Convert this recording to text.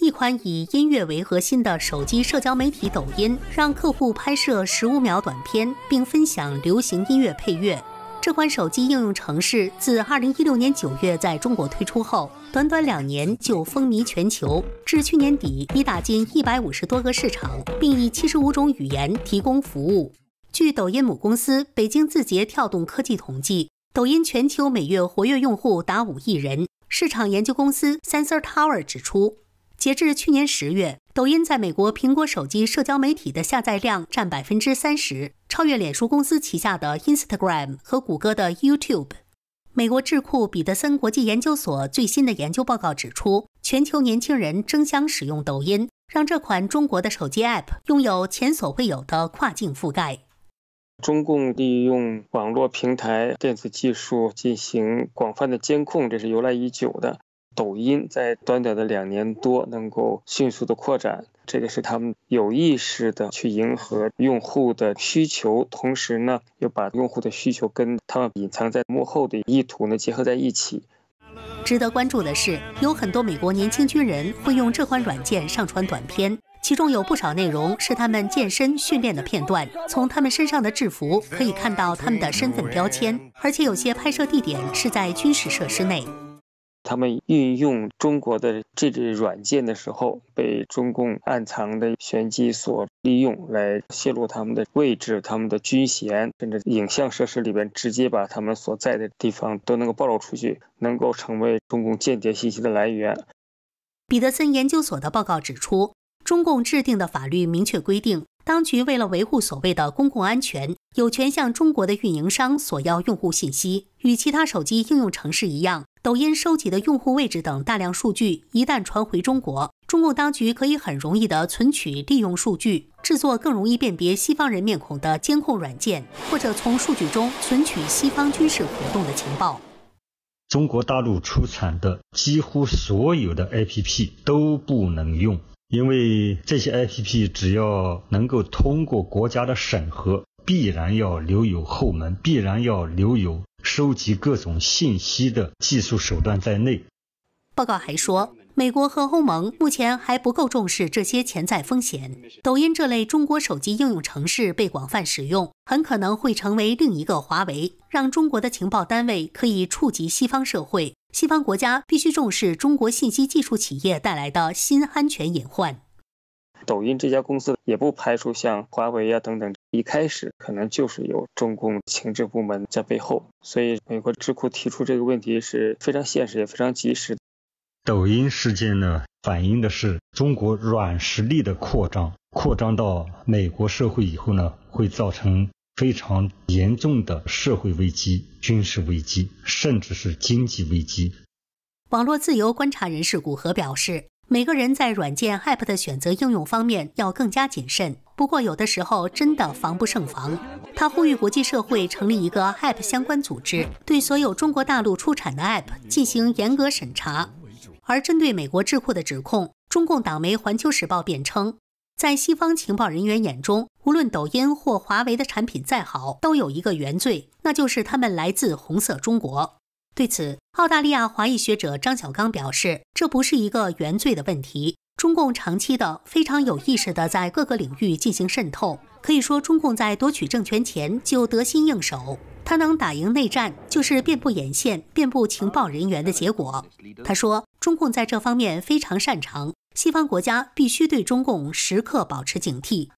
一款以音乐为核心的手机社交媒体抖音，让客户拍摄十五秒短片并分享流行音乐配乐。这款手机应用程式自二零一六年九月在中国推出后，短短两年就风靡全球。至去年底，已打进一百五十多个市场，并以七十五种语言提供服务。据抖音母公司北京字节跳动科技统计，抖音全球每月活跃用户达五亿人。市场研究公司 Sensor Tower 指出。截至去年十月，抖音在美国苹果手机社交媒体的下载量占百分之三十，超越脸书公司旗下的 Instagram 和谷歌的 YouTube。美国智库彼得森国际研究所最新的研究报告指出，全球年轻人争相使用抖音，让这款中国的手机 App 拥有前所未有的跨境覆盖。中共利用网络平台、电子技术进行广泛的监控，这是由来已久的。抖音在短短的两年多能够迅速的扩展，这个是他们有意识的去迎合用户的需求，同时呢又把用户的需求跟他们隐藏在幕后的意图呢结合在一起。值得关注的是，有很多美国年轻军人会用这款软件上传短片，其中有不少内容是他们健身训练的片段。从他们身上的制服可以看到他们的身份标签，而且有些拍摄地点是在军事设施内。他们运用中国的这支软件的时候，被中共暗藏的玄机所利用，来泄露他们的位置、他们的军衔，甚至影像设施里边，直接把他们所在的地方都能够暴露出去，能够成为中共间谍信息的来源。彼得森研究所的报告指出，中共制定的法律明确规定。当局为了维护所谓的公共安全，有权向中国的运营商索要用户信息。与其他手机应用程式一样，抖音收集的用户位置等大量数据，一旦传回中国，中共当局可以很容易地存取、利用数据，制作更容易辨别西方人面孔的监控软件，或者从数据中存取西方军事活动的情报。中国大陆出产的几乎所有的 APP 都不能用。因为这些 APP 只要能够通过国家的审核，必然要留有后门，必然要留有收集各种信息的技术手段在内。报告还说，美国和欧盟目前还不够重视这些潜在风险。抖音这类中国手机应用程式被广泛使用，很可能会成为另一个华为，让中国的情报单位可以触及西方社会。西方国家必须重视中国信息技术企业带来的新安全隐患。抖音这家公司也不排除像华为呀等等，一开始可能就是有中共情治部门在背后。所以，美国智库提出这个问题是非常现实，也非常及时。抖音事件呢，反映的是中国软实力的扩张，扩张到美国社会以后呢，会造成。非常严重的社会危机、军事危机，甚至是经济危机。网络自由观察人士古河表示，每个人在软件 App 的选择应用方面要更加谨慎。不过，有的时候真的防不胜防。他呼吁国际社会成立一个 App 相关组织，对所有中国大陆出产的 App 进行严格审查。而针对美国智库的指控，中共党媒《环球时报》辩称。在西方情报人员眼中，无论抖音或华为的产品再好，都有一个原罪，那就是他们来自红色中国。对此，澳大利亚华裔学者张小刚表示，这不是一个原罪的问题。中共长期的非常有意识的在各个领域进行渗透，可以说中共在夺取政权前就得心应手。他能打赢内战，就是遍布眼线、遍布情报人员的结果。他说，中共在这方面非常擅长。西方国家必须对中共时刻保持警惕。